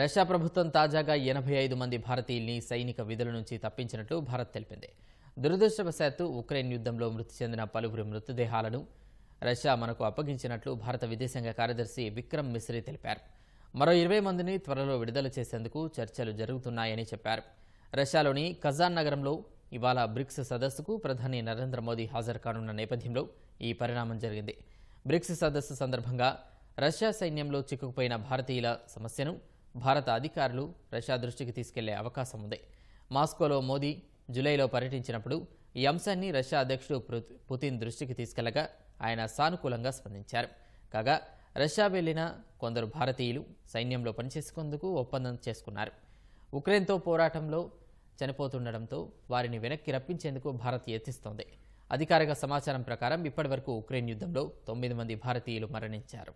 Russia ప్రభుత్వం తాజాగా ఎనభై ఐదు మంది భారతీయుల్ని సైనిక విధుల నుంచి తప్పించినట్లు భారత్ తెలిపింది దురదృష్టవశాత్తు ఉక్రెయిన్ యుద్ధంలో మృతి చెందిన పలువురి మృతదేహాలను రష్యా మనకు అప్పగించినట్లు భారత విదేశాంగ కార్యదర్శి విక్రమ్ మిశ్రీ తెలిపారు మరో ఇరవై మందిని త్వరలో విడుదల చేసేందుకు చర్చలు జరుగుతున్నాయని చెప్పారు రష్యాలోని కజాన్ నగరంలో ఇవాళ బ్రిక్స్ సదస్సుకు ప్రధాని నరేంద్ర మోదీ హాజరు కానున్న నేపథ్యంలో ఈ పరిణామం జరిగింది బ్రిక్స్ సదస్సు సందర్భంగా రష్యా సైన్యంలో చిక్కుకుపోయిన భారతీయుల సమస్యను భారత అధికారులు రష్యా దృష్టికి తీసుకెళ్లే అవకాశం ఉంది మాస్కోలో మోదీ జూలైలో పర్యటించినప్పుడు ఈ అంశాన్ని రష్యా అధ్యక్షుడు పుతిన్ దృష్టికి తీసుకెళ్లగా ఆయన సానుకూలంగా స్పందించారు కాగా రష్యా వెళ్లిన కొందరు భారతీయులు సైన్యంలో పనిచేసుకుందుకు ఒప్పందం చేసుకున్నారు ఉక్రెయిన్తో పోరాటంలో చనిపోతుండటంతో వారిని వెనక్కి రప్పించేందుకు భారత్ యత్నిస్తోంది అధికారిక సమాచారం ప్రకారం ఇప్పటివరకు ఉక్రెయిన్ యుద్ధంలో తొమ్మిది మంది భారతీయులు మరణించారు